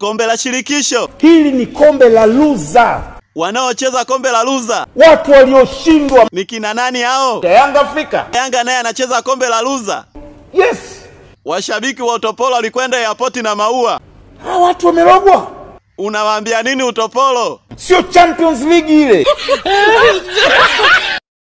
Kombe la shirikisho hili ni kombe la luza. Wanaocheza kombe la luza, watu walioshindwa ni kina nani hao? Yanga Afrika, Yanga naye anacheza kombe la luza. Yes, washabiki wa utopolo walikwenda airport na maua. Hawa watu wamerogwa. Unawaambia nini utopolo? Sio Champions League ile.